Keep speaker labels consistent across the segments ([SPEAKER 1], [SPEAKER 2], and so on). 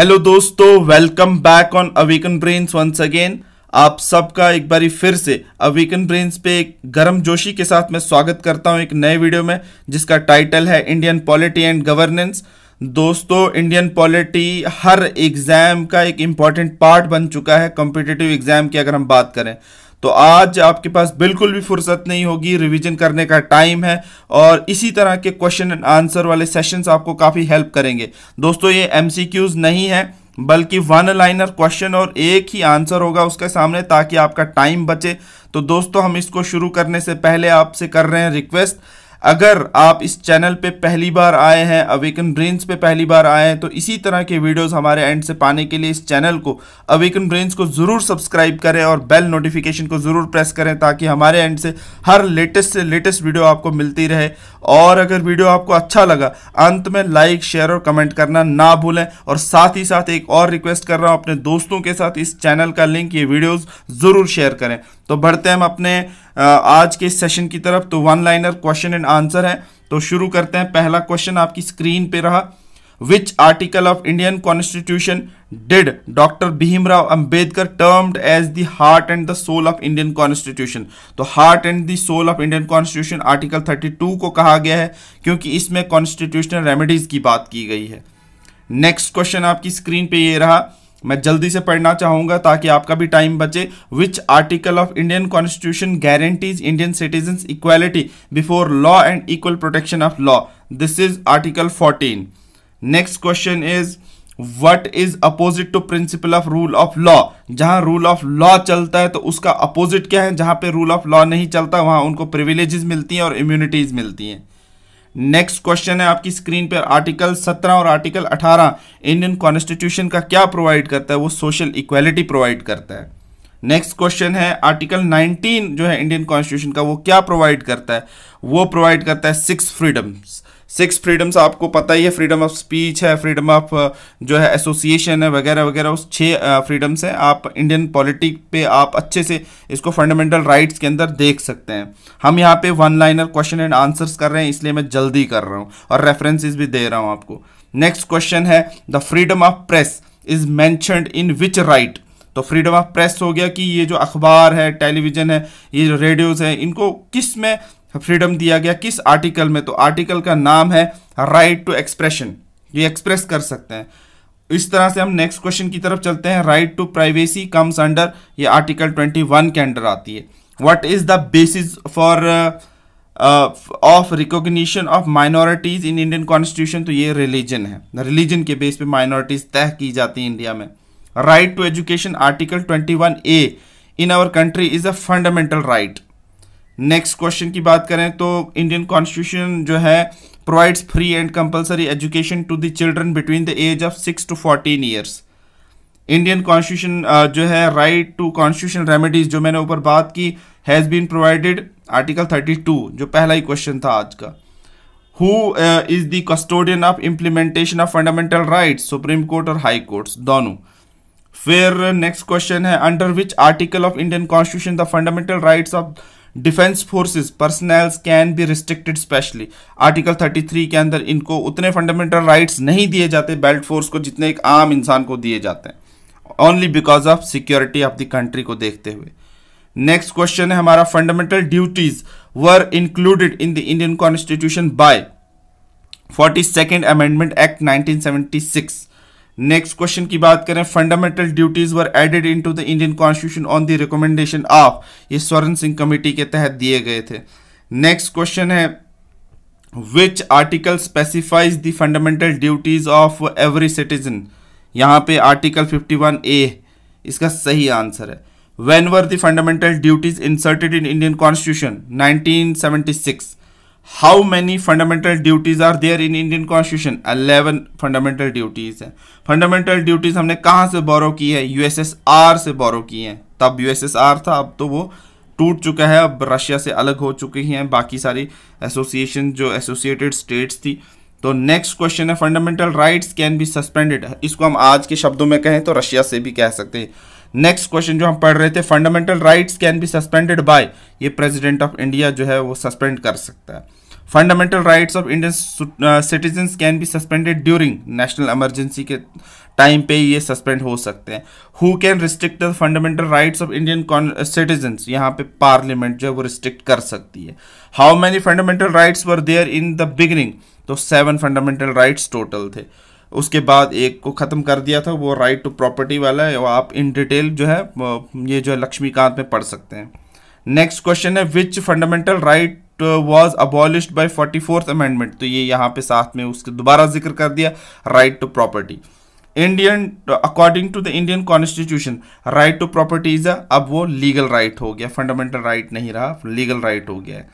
[SPEAKER 1] Hello दोस्तों welcome back on awaken brains once again आप सबका एक बारी फिर से अवेकन ब्रेन्स पे एक गर्म जोशी के साथ मैं स्वागत करता हूं एक नए वीडियो में जिसका टाइटल है इंडियन पॉलिटी एंड गवर्नेंस दोस्तों इंडियन पॉलिटी हर एग्ज़ाम का एक इम्पॉर्टेंट पार्ट बन चुका है कॉम्पिटेटिव एग्ज़ाम की अगर हम बात करें तो आज आपके पास बिल्कुल भी फुर्सत नहीं होगी रिवीजन करने का टाइम है और इसी तरह के क्वेश्चन एंड आंसर वाले सेशंस आपको काफ़ी हेल्प करेंगे दोस्तों ये एमसीक्यूज नहीं है बल्कि वन लाइनर क्वेश्चन और एक ही आंसर होगा उसके सामने ताकि आपका टाइम बचे तो दोस्तों हम इसको शुरू करने से पहले आपसे कर रहे हैं रिक्वेस्ट अगर आप इस चैनल पे पहली बार आए हैं अवेकन ब्रेन्स पे पहली बार आए हैं तो इसी तरह के वीडियोस हमारे एंड से पाने के लिए इस चैनल को अवेकन ब्रेन्स को ज़रूर सब्सक्राइब करें और बेल नोटिफिकेशन को ज़रूर प्रेस करें ताकि हमारे एंड से हर लेटेस्ट से लेटेस्ट वीडियो आपको मिलती रहे और अगर वीडियो आपको अच्छा लगा अंत में लाइक शेयर और कमेंट करना ना भूलें और साथ ही साथ एक और रिक्वेस्ट कर रहा हूँ अपने दोस्तों के साथ इस चैनल का लिंक ये वीडियोज़ ज़रूर शेयर करें तो बढ़ते हैं हम अपने आज के सेशन की तरफ तो one liner question and answer है तो शुरू करते हैं पहला क्वेश्चन आपकी स्क्रीन पे रहा which article of Indian constitution did doctor Bhimrao Ambedkar termed as the heart and the soul of Indian constitution तो heart and the soul of Indian constitution article 32 को कहा गया है क्योंकि इसमें कॉन्स्टिट्यूशनल रेमेडीज की बात की गई है नेक्स्ट क्वेश्चन आपकी स्क्रीन पे ये रहा मैं जल्दी से पढ़ना चाहूँगा ताकि आपका भी टाइम बचे which article of Indian constitution guarantees Indian citizen equality before law and equal protection of law this is article 14 next question is what is opposite to principle of rule of law जहां rule of law चलता है तो उसका opposite क्या है जहां पे rule of law नहीं चलता वहां उनको प्रिविलेजेस मिलती हैं और इम्यूनिटीज मिलती हैं नेक्स्ट क्वेश्चन है आपकी स्क्रीन पर आर्टिकल 17 और आर्टिकल 18 इंडियन कॉन्स्टिट्यूशन का क्या प्रोवाइड करता है वो सोशल इक्वालिटी प्रोवाइड करता है नेक्स्ट क्वेश्चन है आर्टिकल 19 जो है इंडियन कॉन्स्टिट्यूशन का वो क्या प्रोवाइड करता है वो प्रोवाइड करता है सिक्स फ्रीडम्स सिक्स फ्रीडम्स आपको पता ही है फ्रीडम ऑफ स्पीच है फ्रीडम ऑफ जो है एसोसिएशन है वगैरह वगैरह उस छः फ्रीडम्स हैं आप इंडियन पॉलिटिक पे आप अच्छे से इसको फंडामेंटल राइट्स के अंदर देख सकते हैं हम यहाँ पे one liner question and answers कर रहे हैं इसलिए मैं जल्दी कर रहा हूँ और रेफरेंसेज भी दे रहा हूँ आपको नेक्स्ट क्वेश्चन है the freedom of press is mentioned in which right तो फ्रीडम ऑफ प्रेस हो गया कि ये जो अखबार है टेलीविज़न है ये जो रेडियोज़ हैं इनको किस में फ्रीडम दिया गया किस आर्टिकल में तो आर्टिकल का नाम है राइट टू एक्सप्रेशन ये एक्सप्रेस कर सकते हैं इस तरह से हम नेक्स्ट क्वेश्चन की तरफ चलते हैं right to privacy comes under ये आर्टिकल 21 के अंडर आती है what is the basis for of recognition of minorities in Indian constitution तो ये रिलीजन है रिलीजन के बेस पे माइनॉरिटीज तय की जाती है इंडिया में right to education article twenty A in our country is a fundamental right next question की बात करें तो इंडियन कॉन्स्टिट्यूशन जो है provides free and compulsory education to the children between the age of six to fourteen years Indian constitution जो है right to constitution remedies जो मैंने ऊपर बात की हैज़ बीन प्रोवाइडेड आर्टिकल 32 जो पहला ही क्वेश्चन था आज का who is the custodian of implementation of fundamental right supreme court और हाई कोर्ट्स दोनों फिर नेक्स्ट क्वेश्चन है under which article of Indian constitution the fundamental rights of defence forces personnels can be restricted specially article 33 के अंदर इनको उतने fundamental rights नहीं दिए जाते बेल्ट फोर्स को जितने एक आम इंसान को दिए जाते हैं only because of security of the country को देखते हुए नेक्स्ट क्वेश्चन है हमारा fundamental duties were included in the Indian constitution by forty second amendment act nineteen seventy six next question की बात करें fundamental duties were added into the Indian constitution on the recommendation of ये Swaran Singh committee के तहत दिए गए थे next question है which article specifies the fundamental duties of every citizen यहाँ पे आर्टिकल 51 ए इसका सही आंसर है when were the fundamental duties inserted in Indian constitution nineteen how many fundamental duties are there in Indian constitution eleven fundamental duties है fundamental duties हमने कहाँ से बोरो की है आर से बोरो की हैं तब आर था अब तो वो टूट चुका है अब रशिया से अलग हो चुकी हैं बाकी सारी एसोसिएशन जो एसोसिएटेड स्टेट्स थी तो नेक्स्ट क्वेश्चन है fundamental rights can be suspended इसको हम आज के शब्दों में कहें तो रशिया से भी कह सकते हैं नेक्स्ट क्वेश्चन जो हम पढ़ रहे थे fundamental rights can be suspended by ये प्रेसिडेंट ऑफ इंडिया जो है वो सस्पेंड कर सकता है fundamental rights of Indian citizen can be suspended during national emergency के टाइम पे ये सस्पेंड हो सकते हैं who can restrict the fundamental rights of Indian citizen यहाँ पे पार्लियामेंट जो है वो रिस्ट्रिक्ट कर सकती है how many fundamental rights were there in the beginning तो सेवन फंडामेंटल राइट्स टोटल थे उसके बाद एक को ख़त्म कर दिया था वो राइट टू प्रॉपर्टी वाला है आप इन डिटेल जो है ये जो है लक्ष्मीकांत में पढ़ सकते हैं नेक्स्ट क्वेश्चन है which fundamental right was abolished by forty fourth amendment तो ये यहाँ पे साथ में उसके दोबारा जिक्र कर दिया right to property Indian according to the Indian constitution right to property is अब वो लीगल राइट right हो गया फंडामेंटल राइट right नहीं रहा लीगल राइट right हो गया है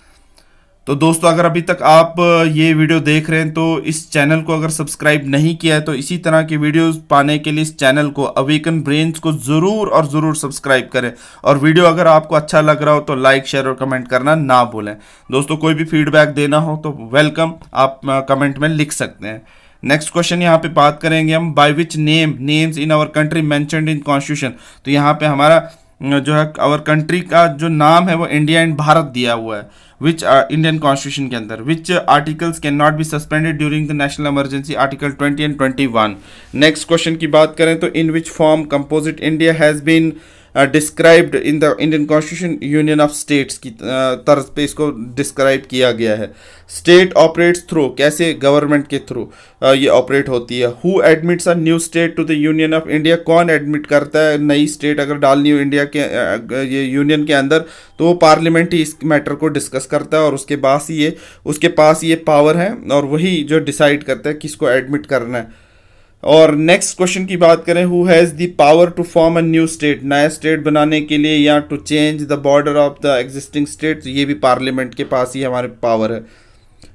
[SPEAKER 1] तो दोस्तों अगर अभी तक आप ये वीडियो देख रहे हैं तो इस चैनल को अगर सब्सक्राइब नहीं किया है तो इसी तरह के वीडियोस पाने के लिए इस चैनल को अवेकन ब्रेन्स को ज़रूर और ज़रूर सब्सक्राइब करें और वीडियो अगर आपको अच्छा लग रहा हो तो लाइक शेयर और कमेंट करना ना भूलें दोस्तों कोई भी फीडबैक देना हो तो वेलकम आप कमेंट में लिख सकते हैं नेक्स्ट क्वेश्चन यहाँ पर बात करेंगे हम by which name names in our country mentioned in constitution तो यहाँ पर हमारा जो है आवर कंट्री का जो नाम है वो इंडिया एंड भारत दिया हुआ है विच इंडियन कॉन्स्टिट्यूशन के अंदर which articles can not be suspended during the national emergency article 20 and 21 next question की बात करें तो in which form composite India has been described in the Indian constitution union of states की uh, तर्ज पे इसको डिस्क्राइब किया गया है स्टेट ऑपरेट्स थ्रू कैसे गवर्नमेंट के थ्रू uh, ये ऑपरेट होती है who admits a new state to the union of India कौन एडमिट करता है नई स्टेट अगर डालनी हो इंडिया के uh, ये यूनियन के अंदर तो वो पार्लियामेंट ही इस मैटर को डिस्कस करता है और उसके पास ये उसके पास ये पावर है और वही जो डिसाइड करता है किसको एडमिट करना है और नेक्स्ट क्वेश्चन की बात करें who has the power to form a new state नया स्टेट बनाने के लिए या to change the border of the existing state ये भी पार्लियामेंट के पास ही हमारे पावर है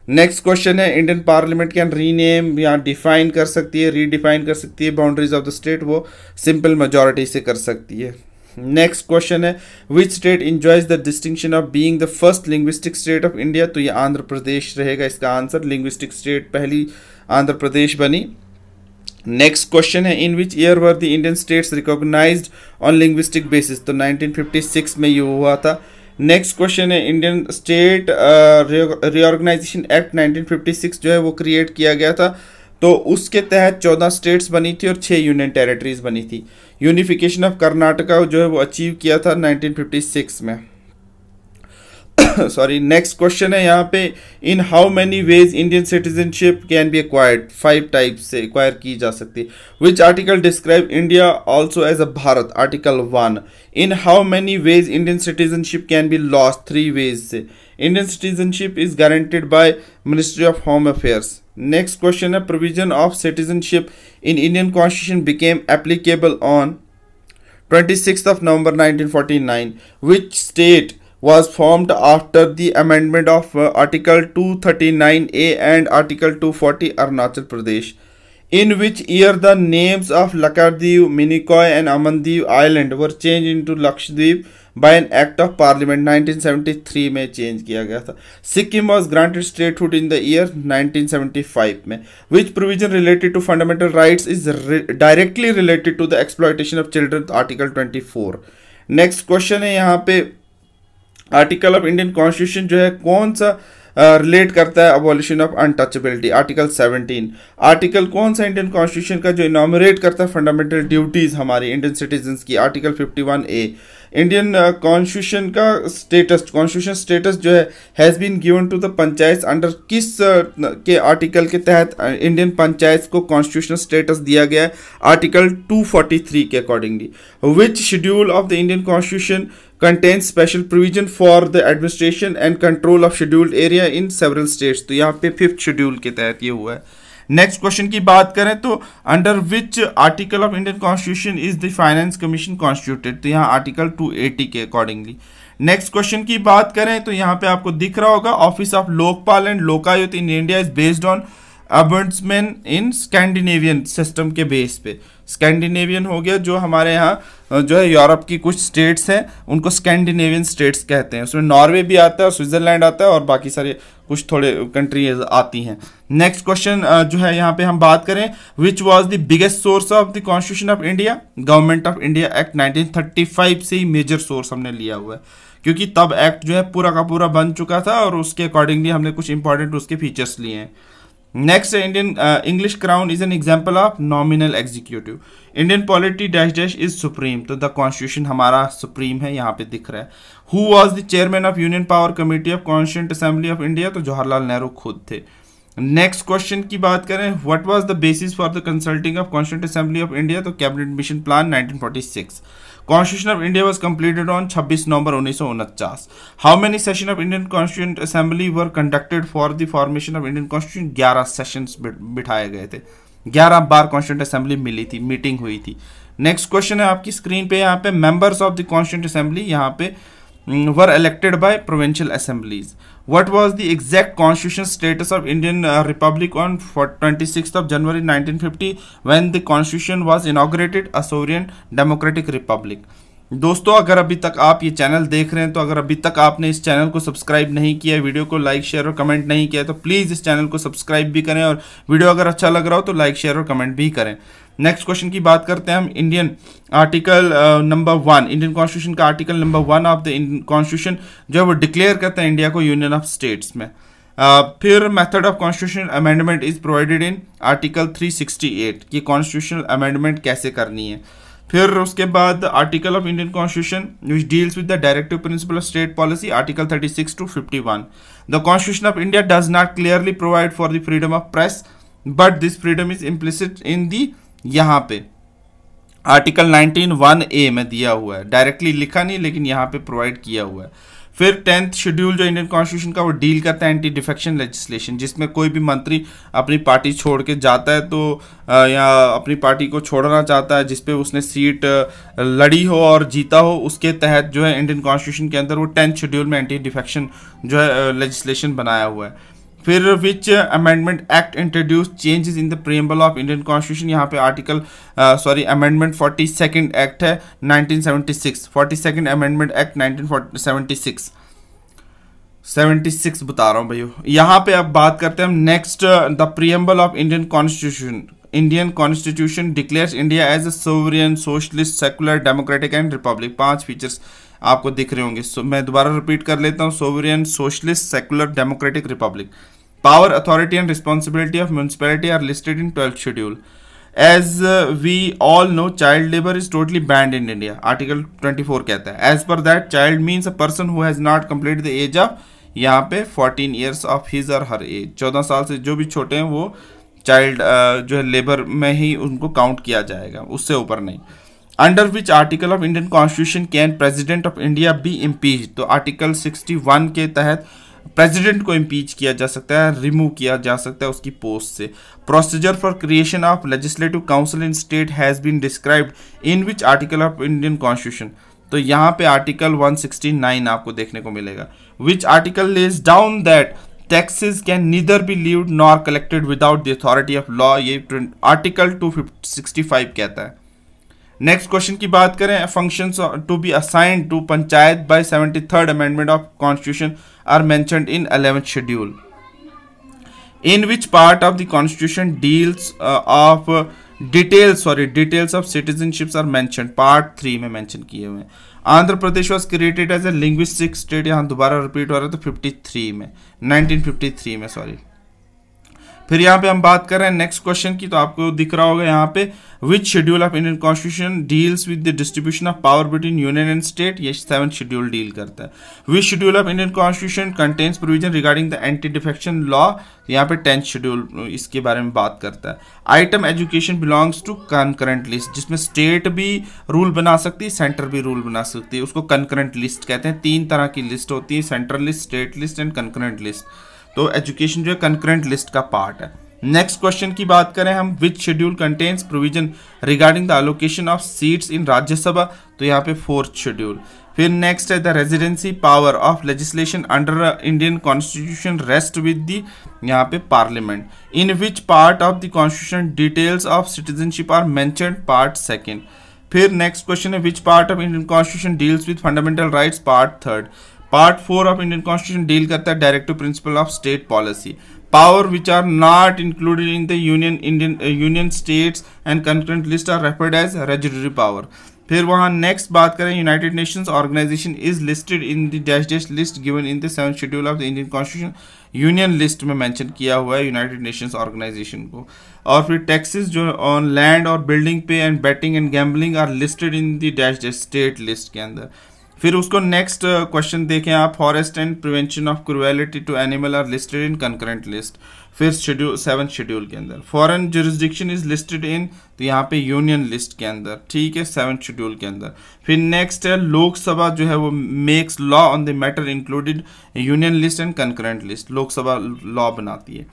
[SPEAKER 1] नेक्स्ट क्वेश्चन है इंडियन पार्लियामेंट कैन रीनेम या डिफाइन कर सकती है रीडिफाइन कर सकती है बाउंड्रीज ऑफ द स्टेट वो सिंपल मेजोरिटी से कर सकती है नेक्स्ट क्वेश्चन है which state enjoys the distinction of being the first linguistic state of India तो ये आंध्र प्रदेश रहेगा इसका आंसर लिंग्विस्टिक स्टेट पहली आंध्र प्रदेश बनी नेक्स्ट क्वेश्चन है in which year were the Indian states recognise on linguistic basis तो 1956 में ये हुआ था नेक्स्ट क्वेश्चन है इंडियन स्टेट रिओर्गनाइजेशन एक्ट 1956 जो है वो क्रिएट किया गया था तो उसके तहत चौदह स्टेट्स बनी थी और छः यूनियन टेरिटरीज बनी थी यूनिफिकेशन ऑफ कर्नाटका जो है वो अचीव किया था नाइनटीन में सॉरी नेक्स्ट क्वेश्चन है यहाँ पे in how many ways Indian citizenship can be acquired five type से एक्वायर की जा सकती है which article describe India also as a Bharat article one in how many ways Indian citizenship can be lost three ways से Indian citizenship is guaranteed by ministry of home affairs next question है provision of citizenship in Indian constitution became applicable on twenty six of November nineteen forty nine which state was formed after the amendment of uh, Article 239A and Article 240 Arunachal Pradesh, in which year the names of Lakshadweep, Minikoy and Amandeep Island were changed into Lakshadweep by an act of parliament 1973 में change kiya gaya tha sikkim was granted statehood in the year 1975 which provision related to fundamental rights is re directly related to the exploitation of children article 24 next question है यहाँ पे article of Indian constitution जो है कौन सा relate uh, करता है abolition of untouchability article 17 article कौन सा इंडियन कॉन्स्टिट्यूशन का जो इनोमरेट करता है फंडामेंटल ड्यूटीज़ हमारी इंडियन सिटीजन की आर्टिकल 51 ए इंडियन कॉन्स्टिट्यूशन का स्टेटस कॉन्स्टिट्यूशन स्टेटस जो है has been given to the panchayat under किस uh, के आर्टिकल के तहत इंडियन पंचायत को कॉन्स्टिट्यूशनल स्टेटस दिया गया है आर्टिकल 243 के accordingly which schedule of the Indian constitution content special provision for the administration and control of scheduled area in several states तो यहाँ पे फिफ्थ शेड्यूल के तहत ये हुआ है नेक्स्ट क्वेश्चन की बात करें तो under which article of Indian constitution is the finance commission constituted तो यहाँ आर्टिकल 280 के अकॉर्डिंगली नेक्स्ट क्वेश्चन की बात करें तो यहाँ पे आपको दिख रहा होगा office of Lokpal and Lokayukta in India is based on ombudsman in Scandinavian system के बेस पे स्कैंडिनेवियन हो गया जो हमारे यहाँ जो है यूरोप की कुछ स्टेट्स हैं उनको स्कैंडिनेवियन स्टेट्स कहते हैं उसमें नॉर्वे भी आता है स्विट्ज़रलैंड आता है और बाकी सारे कुछ थोड़े कंट्रीज आती हैं नेक्स्ट क्वेश्चन जो है यहाँ पे हम बात करें which was the biggest source of the constitution of India government of India act nineteen से ही मेजर सोर्स हमने लिया हुआ है क्योंकि तब एक्ट जो है पूरा का पूरा बन चुका था और उसके अकॉर्डिंगली हमने कुछ इंपॉर्टेंट उसके फीचर्स लिए हैं next Indian English crown is an example of nominal executive Indian polity dash dash is supreme तो द कॉन्स्टिट्यूशन हमारा सुप्रीम है यहाँ पे दिख रहा है who was the chairman of union power committee of constituent assembly of India तो जवाहरलाल नेहरू खुद थे नेक्स्ट क्वेश्चन की बात करें what was the basis for the consulting of constituent assembly of India तो cabinet mission plan 1946 constitution of India was completed on छब्बीस नवंबर उन्नीस how many session of Indian constituent assembly were conducted for the formation of Indian constitution ग्यारह session बिठाए गए थे ग्यारह बार constituent assembly मिली थी मीटिंग हुई थी नेक्स्ट क्वेश्चन है आपकी स्क्रीन पे यहाँ पे members of the constituent assembly यहाँ पे were elected by provincial assemblies what was the exact constitutional status of Indian uh, Republic on 26th of January 1950 when the constitution was inaugurated a sovereign democratic republic दोस्तों अगर अभी तक आप ये channel देख रहे हैं तो अगर अभी तक आपने इस चैनल को सब्सक्राइब नहीं किया है वीडियो को लाइक शेयर और कमेंट नहीं किया है तो प्लीज़ इस चैनल को सब्सक्राइब भी करें और वीडियो अगर अच्छा लग रहा हो तो लाइक शेयर और कमेंट भी करें नेक्स्ट क्वेश्चन की बात करते हैं हम Indian article number one Indian constitution का article number one of the constitution जो है वो डिक्लेयर करते हैं इंडिया को यूनियन ऑफ स्टेट्स में फिर method of constitution amendment is provided in article 368 कि कॉन्स्टिट्यूशनल अमेंडमेंट कैसे करनी है फिर उसके बाद article of Indian constitution which deals with the directive principle of state policy article 36 to 51 the constitution of India does not clearly provide for the freedom of press but this freedom is implicit in the यहाँ पे article nineteen one ए में दिया हुआ है directly लिखा नहीं लेकिन यहाँ पे प्रोवाइड किया हुआ है फिर टेंथ शेड्यूल जो इंडियन कॉन्स्टिट्यूशन का वो डील करता है एंटी डिफेक्शन लेजिस्लेशन जिसमें कोई भी मंत्री अपनी पार्टी छोड़ के जाता है तो या अपनी पार्टी को छोड़ना चाहता है जिसपे उसने सीट लड़ी हो और जीता हो उसके तहत जो है इंडियन कॉन्स्टिट्यूशन के अंदर वो टेंथ शेड्यूल में एंटी डिफेक्शन जो है लेजिस्लेशन बनाया हुआ है फिर which amendment act introduce changes in the preamble of Indian constitution यहाँ पे article sorry amendment forty second act है 1976 फोर्टी सेकेंड अमेंडमेंट एक्ट 1976 बता रहा हूँ भैया यहाँ पे अब बात करते हैं हम next the preamble of Indian constitution Indian constitution declares India as a sovereign socialist secular democratic and republic पांच फीचर्स आपको दिख रहे होंगे so, मैं दोबारा रिपीट कर लेता हूँ sovereign socialist secular democratic republic power authority and responsibility of municipality are listed in twelfth schedule as we all know child labour is totally banned in India article 24 कहता है as per that child means a person who has not complete the age of यहाँ पे 14 years of his or her age 14 साल से जो भी छोटे हैं वो चाइल्ड uh, जो है लेबर में ही उनको काउंट किया जाएगा उससे ऊपर नहीं under which article of Indian constitution can president of India be impeach तो आर्टिकल सिक्सटी वन के तहत प्रेजिडेंट को इम्पीच किया जा सकता है रिमूव किया जा सकता है उसकी पोस्ट से procedure for creation of legislative council in state has been described in which article of Indian constitution तो यहाँ पे आर्टिकल 169 आपको देखने को मिलेगा which article lays down that taxes can neither be levied nor collected without the authority of law ये article two कहता है नेक्स्ट क्वेश्चन की बात करें function to be assign to panchayat by seventy third amendment of constitution are mentioned in eleventh schedule in which part of the constitution deals of details sorry details of details are citizenships part three में mention किए हुए हैं Andhra Pradesh was created as a linguistic state यहाँ दोबारा repeat हो रहा है तो फिफ्टी थ्री में नाइनटीन फिफ्टी थ्री में सॉरी फिर यहाँ पे हम बात कर रहे हैं नेक्स्ट क्वेश्चन की तो आपको दिख रहा होगा यहाँ पे which schedule of Indian constitution deals with the distribution of power between union and state ये सेवन शेड्यूल डील करता है which schedule of Indian constitution contains provision regarding the anti defection law यहाँ पे टेंथ शेड्यूल इसके बारे में बात करता है item education belongs to concurrent list जिसमें स्टेट भी रूल बना सकती है सेंटर भी रूल बना सकती है उसको कनकरेंट लिस्ट कहते हैं तीन तरह की लिस्ट होती है central list state list and concurrent list तो एजुकेशन जो है कंकरेंट लिस्ट का पार्ट है नेक्स्ट क्वेश्चन की बात करें हम which schedule contains provision regarding the allocation of seats in Rajya Sabha तो यहाँ पे फोर्थ शेड्यूल फिर नेक्स्ट है the residency power of legislation under Indian constitution rest with the यहाँ पे parliament in which part of the constitution details of citizenship are mention part second फिर next question है which part of Indian constitution deals with fundamental rights part third part four of Indian constitution deal करता है directive principle of state policy power which are not included in the union indian uh, union states and concurrent list are referred as residuary फिर वहाँ next बात करें United Nations organisation is listed in the dash dash list given in the seven schedule of the Indian constitution union list में mention किया हुआ है United Nations organisation को और फिर टैक्सेस जो ऑन लैंड और बिल्डिंग पे and betting and gambling are listed in the dash dash state list के अंदर फिर उसको नेक्स्ट क्वेश्चन uh, देखें आप forest and prevention of cruelty to animal are listed in concurrent list फिर शेड्यूल सेवन शेड्यूल के अंदर foreign jurisdiction is listed in तो यहाँ पे यूनियन लिस्ट के अंदर ठीक है सेवन शेड्यूल के अंदर फिर नेक्स्ट है लोकसभा जो है वो makes law on the matter included union list and concurrent list Lok Sabha law बनाती है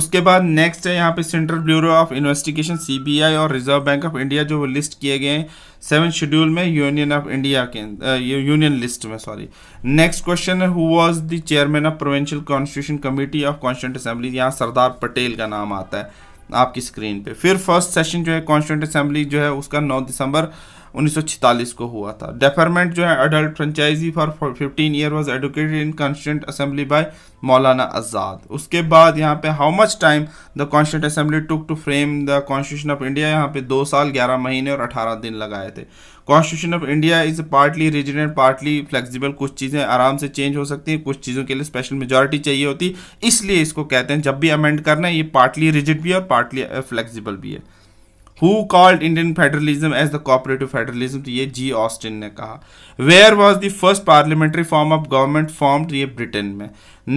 [SPEAKER 1] उसके बाद नेक्स्ट है यहाँ पे central bureau of investigation CBI और रिजर्व बैंक ऑफ इंडिया जो वो लिस्ट किए गए हैं सेवन शेड्यूल में यूनियन ऑफ इंडिया के यूनियन लिस्ट में सॉरी नेक्स्ट क्वेश्चन है who was the chairman of provincial constitution committee of constituent assembly यहाँ सरदार पटेल का नाम आता है आपकी स्क्रीन पे फिर फर्स्ट सेशन जो है कॉन्स्टिट्यूंट असेंबली जो है उसका 9 दिसंबर 1946 को हुआ था डेफरमेंट जो है adult franchise for 15 year was advocated in constituent assembly by Maulana Azad उसके बाद यहाँ पे how much time the constituent assembly took to frame the constitution of India यहाँ पे दो साल ग्यारह महीने और अठारह दिन लगाए थे constitution of India is partly rigid partly flexible कुछ चीज़ें आराम से चेंज हो सकती हैं कुछ चीज़ों के लिए स्पेशल मेजोरिटी चाहिए होती इसलिए इसको कहते हैं जब भी अमेंड करना है ये पार्टली रिजिड भी है और पार्टली फ्लेक्सिबल uh, भी है who called Indian federalism as the cooperative federalism ये जी ऑस्टिन ने कहा where was the first parliamentary form of government form ये ब्रिटेन में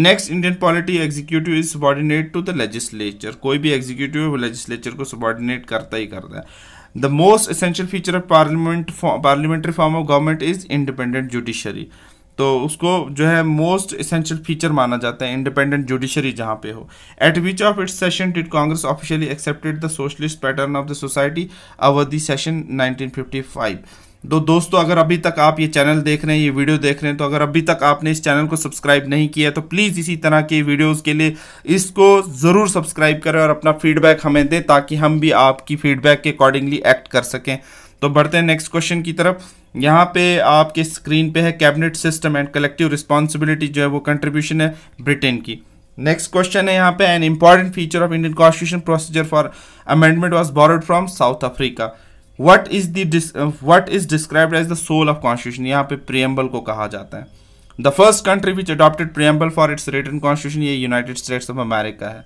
[SPEAKER 1] next Indian polity executive is subordinate to the legislature कोई भी executive legislature को subordinate करता ही करता है the most essential feature of parliament parliamentary form of government is independent judiciary तो उसको जो है मोस्ट इसेंशियल फीचर माना जाता है इंडिपेंडेंट जुडिशरी जहाँ पे हो at which of its session did Congress officially accepted the socialist pattern of the society Avadi session 1955 तो दोस्तों अगर अभी तक आप ये चैनल देख रहे हैं ये वीडियो देख रहे हैं तो अगर अभी तक आपने इस चैनल को सब्सक्राइब नहीं किया तो प्लीज़ इसी तरह के वीडियोस के लिए इसको ज़रूर सब्सक्राइब करें और अपना फीडबैक हमें दें ताकि हम भी आपकी फीडबैक के अकॉर्डिंगली एक्ट कर सकें तो बढ़ते हैं नेक्स्ट क्वेश्चन की तरफ यहाँ पे आपके स्क्रीन पे है cabinet system and collective responsibility जो है वो कंट्रीब्यूशन है ब्रिटेन की नेक्स्ट क्वेश्चन है यहाँ पे an important feature of Indian constitution procedure for amendment was borrowed from South Africa what is that what is described as the soul of constitution यहाँ पे प्रियम्बल को कहा जाता है the first country which adopted preamble for its written constitution ये United States of America है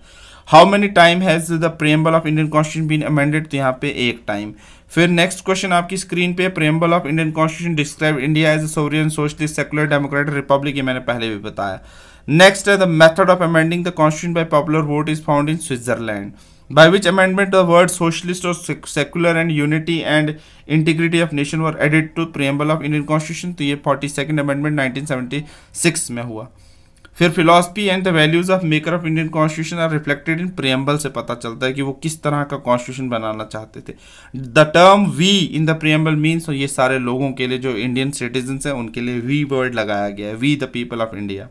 [SPEAKER 1] how many time has the preamble of Indian constitution been amended तो यहाँ पे एक टाइम फिर नेक्स्ट क्वेश्चन आपकी स्क्रीन पे preamble of Indian constitution describe India as a sovereign socialist secular democratic republic ये मैंने पहले भी बताया नेक्स्ट है the method of amending the constitution by popular vote is found in Switzerland by which amendment the word socialist or secular and unity and integrity of nation were added to preamble of indian constitution तो ये 42nd amendment 1976 में हुआ फिर philosophy and the values of maker of Indian constitution are reflected in preamble से पता चलता है कि वो किस तरह का कॉन्स्टिट्यूशन बनाना चाहते थे the term we in the preamble means ये सारे लोगों के लिए जो इंडियन सिटीजन हैं उनके लिए वी वर्ड लगाया गया है we the people of India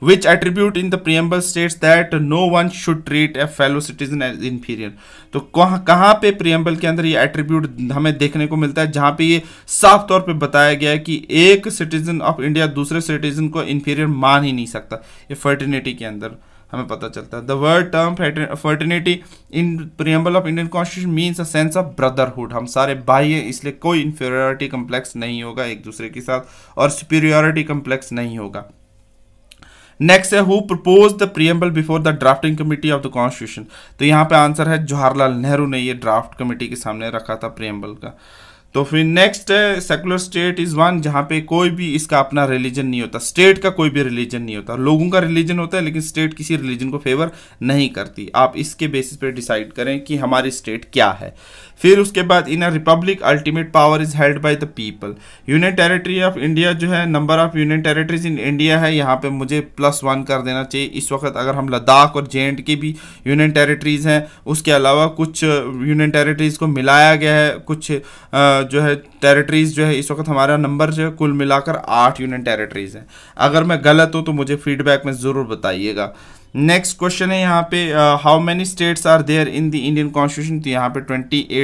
[SPEAKER 1] which attribute in the preamble states that no one should treat a fellow citizen as inferior तो कहाँ कहाँ पे प्रियम्बल के अंदर ये एट्रीब्यूट हमें देखने को मिलता है जहाँ पे ये साफ तौर पे बताया गया है कि एक सिटीजन ऑफ इंडिया दूसरे सिटीजन को इन्फीरियर मान ही नहीं सकता ये फर्टिनिटी के अंदर हमें पता चलता है the word term fraternity in preamble of Indian constitution means a sense of brotherhood हम सारे भाई हैं इसलिए कोई इन्फीरियॉरिटी कम्प्लेक्स नहीं होगा एक दूसरे के साथ और सुपीरियॉरिटी कम्प्लेक्स नहीं होगा नेक्स्ट है who propose the preamble before the drafting committee of the constitution तो यहाँ पे आंसर है जवाहरलाल नेहरू ने ये ड्राफ्ट कमेटी के सामने रखा था प्रियम्बल का तो फिर नेक्स्ट है सेकुलर स्टेट इज़ वन जहाँ पे कोई भी इसका अपना रिलीजन नहीं होता स्टेट का कोई भी रिलीजन नहीं होता लोगों का रिलीजन होता है लेकिन स्टेट किसी रिलीजन को फेवर नहीं करती आप इसके बेसिस पे डिसाइड करें कि हमारी स्टेट क्या है फिर उसके बाद in a republic ultimate power is held by the people union territory of India जो है number of union territories in India है यहाँ पे मुझे प्लस वन कर देना चाहिए इस वक्त अगर हम लद्दाख और जे एंड की भी यूनियन टेरिटरीज हैं उसके अलावा कुछ यूनियन टेरिटरीज को मिलाया गया है कुछ जो है टेरिटरीज जो है इस वक्त हमारा नंबर जो है कुल मिलाकर आठ यूनियन टेरिटरीज हैं अगर मैं गलत हूँ तो मुझे फीडबैक में ज़रूर बताइएगा नेक्स्ट क्वेश्चन है यहाँ पे how many states are there in the Indian constitution तो यहाँ पे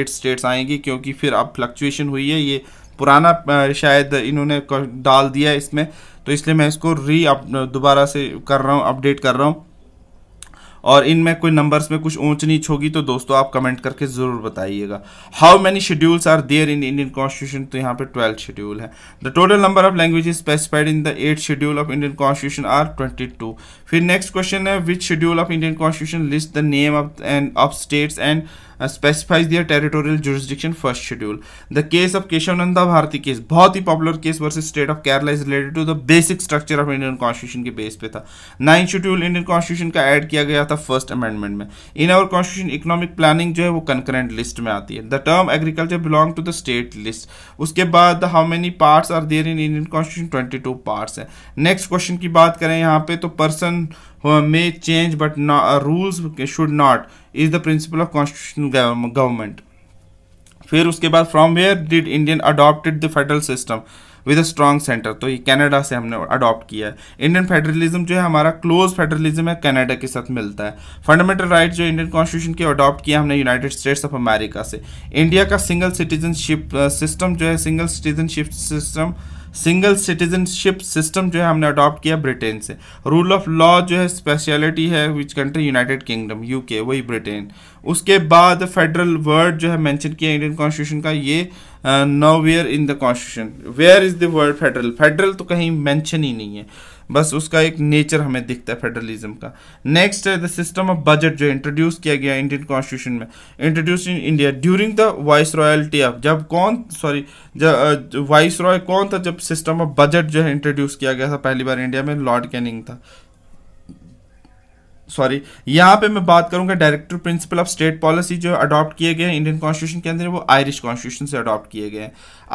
[SPEAKER 1] 28 स्टेट्स आएंगे क्योंकि फिर अब फ्लक्चुएशन हुई है ये पुराना uh, शायद इन्होंने डाल दिया इसमें तो इसलिए मैं इसको री uh, दोबारा से कर रहा हूँ अपडेट कर रहा हूँ और इनमें कोई नंबर्स में कुछ ऊंच नीच होगी तो दोस्तों आप कमेंट करके ज़रूर बताइएगा how many schedules are there in Indian constitution तो यहाँ पे ट्वेल्थ शेड्यूल है the total number of language specified in the eighth schedule of Indian constitution are twenty फिर नेक्स्ट क्वेश्चन है which schedule of Indian constitution list the name of and of states and specifies their territorial jurisdiction first schedule the case of Kesavananda Bharati case बहुत ही popular case versus state of Kerala is related to the basic structure of Indian constitution के base पे था nine schedule Indian constitution का add किया गया था first amendment में in our constitution economic planning जो है वो कंकरेंट लिस्ट में आती है the term agriculture belong to the state list उसके बाद how many parts are there in Indian constitution twenty two parts है नेक्स्ट क्वेश्चन की बात करें यहाँ पे तो person may change but rules should not is the principle of constitutional government फिर उसके बाद from where did Indian adopted the federal system with a strong centre तो ये कनाडा से हमने अडॉप्ट किया है इंडियन फेडरलिज्म जो है हमारा क्लोज फेडरलिज्म है कनाडा के साथ मिलता है फंडामेंटल राइट जो इंडियन कॉन्स्टिट्यूशन के अडॉप्ट किया हमने यूनाइटेड स्टेट्स ऑफ अमेरिका से इंडिया का सिंगल सिटीजनशिप सिस्टम जो है single citizenship system single citizenship system जो है हमने अडॉप्ट किया ब्रिटेन से रूल ऑफ लॉ जो है स्पेशलिटी है which country United Kingdom UK वही ब्रिटेन उसके बाद फेडरल वर्ड जो है मैंशन किया इंडियन कॉन्स्टिट्यूशन का ये nowhere in the constitution where is the word federal federal तो कहीं मैंशन ही नहीं है बस उसका एक नेचर हमें दिखता है फेडरलिज्म का नेक्स्ट है द सिस्टम ऑफ बजट जो इंट्रोड्यूस किया गया इंडियन कॉन्स्टिट्यूशन में introduce in India during the viceroyalty of जब कौन सॉरी वाइस रॉय कौन था जब सिस्टम ऑफ बजट जो है इंट्रोड्यूस किया गया था पहली बार इंडिया में लॉर्ड कैनिंग था सॉरी यहाँ पे मैं बात करूंगा director principle of state policy जो अडॉप्ट किए गए इंडियन कॉन्स्टिट्यूशन के अंदर वो आयरिश कॉन्स्टिट्यूशन से अडॉप्ट किए गए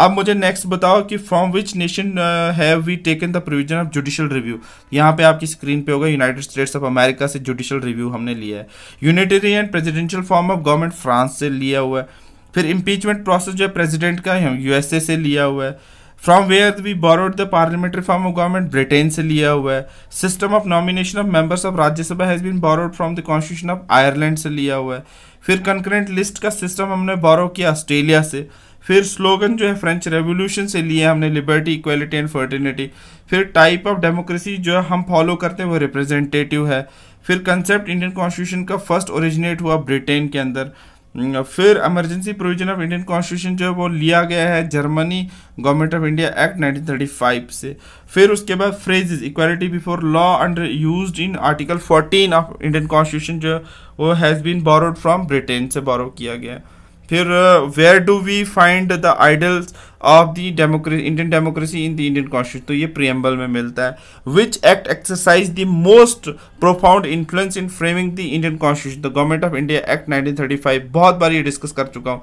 [SPEAKER 1] अब मुझे नेक्स्ट बताओ कि from which nation have we taken the provision of judicial review यहाँ पे आपकी स्क्रीन पे होगा यूनाइटेड स्टेट्स ऑफ अमेरिका से जुडिशियल रिव्यू हमने लिया है unitarian presidential form of government France से लिया हुआ है फिर इम्पीचमेंट प्रोसेस जो है प्रेजिडेंट का यूएसए से लिया हुआ है from where we borrowed the parliamentary form of government Britain से लिया हुआ है system of nomination of members of Rajya Sabha has been borrowed from the constitution of Ireland से लिया हुआ है फिर कंकरेंट लिस्ट का सिस्टम हमने बोरो किया ऑस्ट्रेलिया से फिर स्लोगन जो है फ्रेंच रेवोल्यूशन से लिया हमने लिबर्टी इक्वलिटी एंड फर्टिनिटी फिर टाइप ऑफ डेमोक्रेसी जो है हम फॉलो करते हैं वो रिप्रेजेंटेटिव है फिर कंसेप्ट इंडियन कॉन्स्टिट्यूशन का फर्स्ट ओरिजिनेट हुआ ब्रिटेन के अंदर हम्म, फिर emergency provision of Indian constitution जो है वो लिया गया है Germany government of India act 1935 से फिर उसके बाद phrases equality before law under used in article 14 of Indian constitution जो है वो has been borrowed from Britain से बोरो किया गया है फिर where do we find the ideals of the democracy Indian democracy in the Indian constitution तो ये प्रियम्बल में मिलता है which act exercise the most profound influence in framing the Indian constitution the government of India act 1935 बहुत बार ये discuss कर चुका हूँ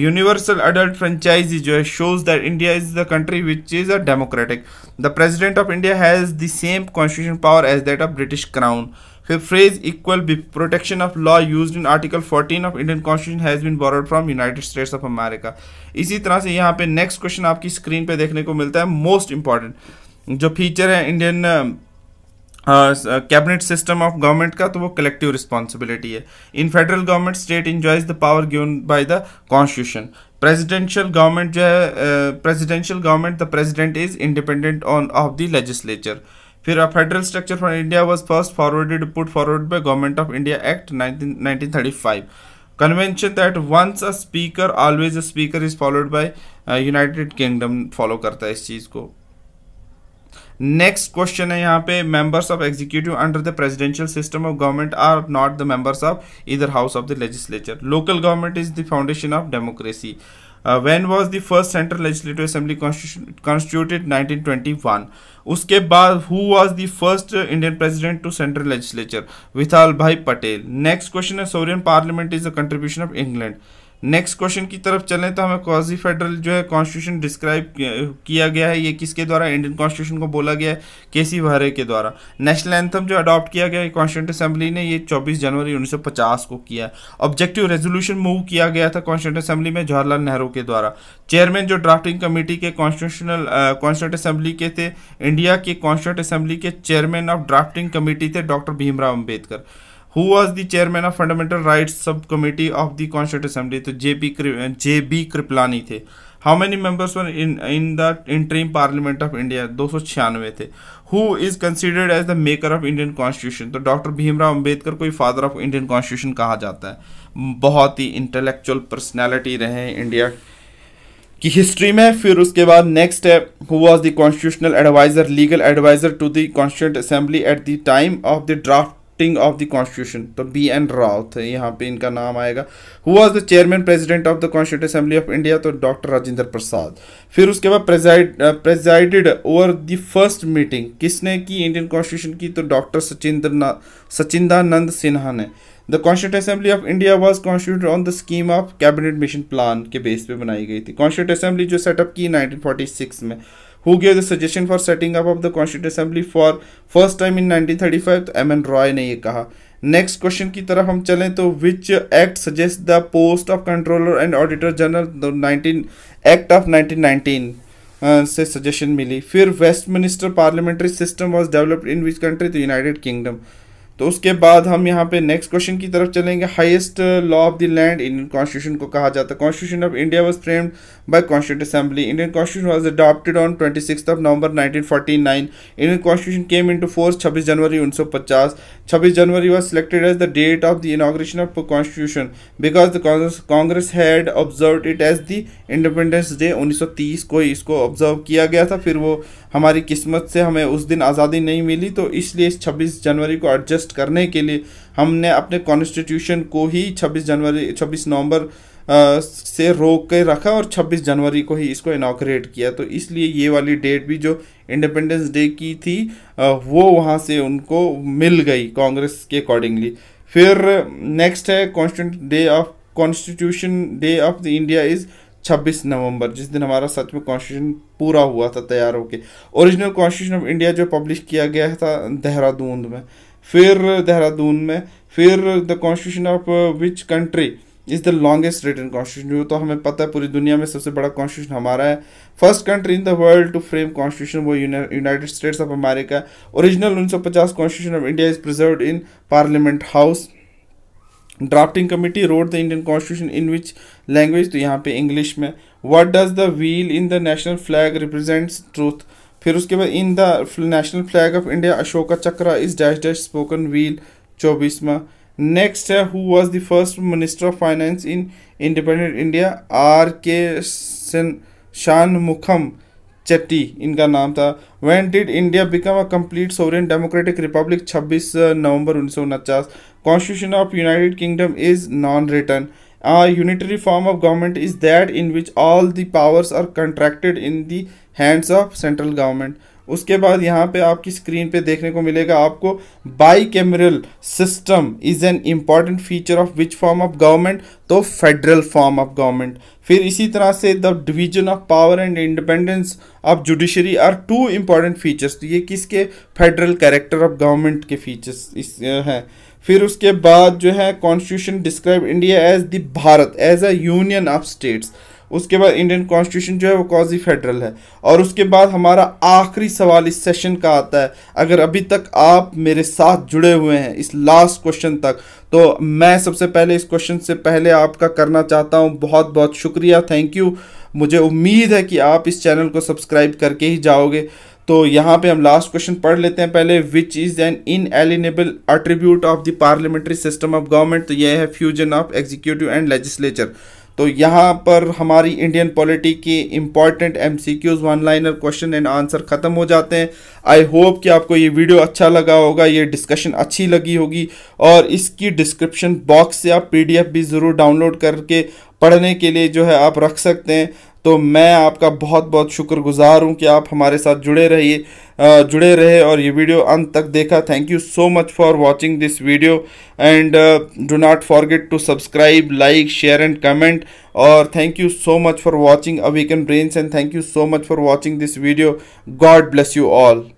[SPEAKER 1] यूनिवर्सल अडल्ट फ्रेंचाइजी जो है shows that India is the country which is a democratic the president of India has the same constitution power as that of British crown फिर phrase equal protection of law used in Article 14 of Indian Constitution has been borrowed from United States of America. इसी तरह से यहाँ पे next question आपकी screen पे देखने को मिलता है मोस्ट इम्पॉर्टेंट जो फीचर है Indian cabinet system of government का तो वो कलेक्टिव रिस्पॉन्सिबिलिटी है in federal government state enjoys the power given by the constitution presidential government जो है presidential government the president is independent on of the legislature फिर federal structure for India was first forwarded put forward by government of India act nineteen thirty five convention that once a speaker always a speaker is followed by United Kingdom follow करता है इस चीज़ को next question है यहाँ पे members of executive under the presidential system of government are not the members of either house of the legislature local government is the foundation of democracy Uh, when was the first central legislative assembly constituted 1921 uske baad who was the first uh, indian president to central legislature vithal bhai patel next question is sovereign parliament is the contribution of england next question की तरफ चलें तो हमें quasi federal जो है constitution describe किया गया है ये किसके द्वारा इंडियन कॉन्स्टिट्यूशन को बोला गया है के सी वाहरे के द्वारा नेशनल एंथम जो अडॉप्ट किया गया है कॉन्स्टिट्यूंट असेंबली ने ये 24 जनवरी 1950 को किया ऑब्जेक्टिव रेजोल्यूशन मूव किया गया था कॉन्स्टिट्यूंट असेंबली में जवाहरलाल नेहरू के द्वारा चेयरमैन जो ड्राफ्टिंग कमेटी के कॉन्स्टिट्यूशनल कॉन्स्टिट्यूंट असेंबली के थे इंडिया के कॉन्स्टिट्यूंट असेंबली के चेयरमैन ऑफ ड्राफ्टिंग कमेटी थे doctor Bhimrao Ambedkar who was the chairman of fundamental rights sub committee of the constitute assembly तो J P J B Kripalani थे how many members one in in the interim parliament of India दो सौ छियानवे थे who is considered as the maker of Indian constitution तो doctor Bhimrao Ambedkar को ही father of Indian constitution कहा जाता है बहुत ही इंटेलेक्चुअल पर्सनैलिटी रहे इंडिया की हिस्ट्री में फिर उसके बाद नेक्स्ट है who was the constitutional advisor legal advisor to the constituent assembly at the time of the drafting of the constitution तो बी एन राउत यहाँ पे इनका नाम आएगा who was the chairman president of the constitute assembly of India तो doctor Rajendra प्रसाद फिर उसके बाद presided over the first meeting किसने की इंडियन कॉन्स्टिट्यूशन की तो डॉक्टर सचिंद्र सचिंदानंद सिन्हा ने the constitute assembly of India was constitute on the scheme of cabinet mission plan के बेस पे बनाई गई थी कॉन्स्टिट्यूट असेंबली जो सेटअप की नाइनटीन फोर्टी सिक्स में who gave the suggestion for setting up of the constituent assembly for first time in 1935 तो M N Roy ने यह कहा नेक्स्ट क्वेश्चन की तरफ हम चलें तो which act suggest the post of controller and auditor general act of 1919 nineteen से सजेशन मिली फिर Westminster parliamentary system was developed in which country the United Kingdom तो उसके बाद हम यहाँ पे नेक्स्ट क्वेश्चन की तरफ चलेंगे highest law of the land Indian constitution को कहा जाता है constitution of India was framed by constitute assembly Indian constitution was adopted on twenty six of November nine Indian constitution came to force छब्बीस जनवरी पचास छब्बीस जनवरी was selected as the date of the inauguration of constitution because the Congress had observe it as the independence day तीस को इसको observe किया गया था फिर वो हमारी किस्मत से हमें उस दिन आज़ादी नहीं मिली तो इसलिए इस छब्बीस जनवरी को एडजस्ट प्रोटेस्ट करने के लिए हमने अपने कॉन्स्टिट्यूशन को ही 26 जनवरी 26 नवंबर से रोक के रखा और 26 जनवरी को ही इसको इनाग्रेट किया तो इसलिए ये वाली डेट भी जो इंडिपेंडेंस डे की थी वो वहाँ से उनको मिल गई कांग्रेस के अकॉर्डिंगली फिर नेक्स्ट है constitution day of constitution day of the India is 26 November जिस दिन हमारा सच में कॉन्स्टिट्यूशन पूरा हुआ था तैयार होके ओरिजिनल कॉन्स्टिट्यूशन ऑफ इंडिया जो पब्लिश किया गया था देहरादून में फिर देहरादून में फिर the constitution of which country is the longest written constitution तो हमें पता है पूरी दुनिया में सबसे बड़ा कॉन्स्टिट्यूशन हमारा है first country in the world to frame constitution वो United States of America original 1950 constitution of India is preserve in parliament house drafting committee wrote the Indian constitution in which language तो यहाँ पे English में what does the wheel in the national flag represents truth फिर उसके बाद in the national flag of India Ashoka Chakra is dash dash spoken wheel चौबीसवा next है who was the first minister of finance in independent India R K Shanmukham Chetty इनका नाम था when did India become a complete sovereign democratic republic छब्बीस नवंबर उन्नीस सौ उनचास constitution of United Kingdom is non written unitary form of government is that in which all the powers are contracted in the hands of central government उसके बाद यहाँ पे आपकी स्क्रीन पे देखने को मिलेगा आपको bicameral system is an important feature of which form of government तो फेडरल फॉर्म ऑफ गवर्नमेंट फिर इसी तरह से the division of power and independence of judiciary are two important features तो ये किसके फेडरल कैरेक्टर ऑफ गवर्नमेंट के features इस हैं फिर उसके बाद जो है constitution describe India as the Bharat as a union of states उसके बाद इंडियन कॉन्स्टिट्यूशन जो है वो कॉजी फेडरल है और उसके बाद हमारा आखिरी सवाल इस सेशन का आता है अगर अभी तक आप मेरे साथ जुड़े हुए हैं इस लास्ट क्वेश्चन तक तो मैं सबसे पहले इस क्वेश्चन से पहले आपका करना चाहता हूँ बहुत बहुत शुक्रिया थैंक यू मुझे उम्मीद है कि आप इस चैनल को सब्सक्राइब करके ही जाओगे तो यहाँ पे हम लास्ट क्वेश्चन पढ़ लेते हैं पहले which is an inalienable attribute of the parliamentary system of government तो यह है fusion of executive and legislature तो यहाँ पर हमारी इंडियन पॉलिटी के important M C Qs one liner question and answer ख़त्म हो जाते हैं आई होप कि आपको ये वीडियो अच्छा लगा होगा ये डिस्कशन अच्छी लगी होगी और इसकी डिस्क्रिप्शन बॉक्स से आप पीडीएफ भी ज़रूर डाउनलोड करके पढ़ने के लिए जो है आप रख सकते हैं तो मैं आपका बहुत बहुत शुक्रगुजार हूँ कि आप हमारे साथ जुड़े रहिए जुड़े रहे और ये वीडियो अंत तक देखा thank you so much for watching this video and do not forget to subscribe like share and comment और thank you so much for watching awaken brains and thank you so much for watching this video God bless you all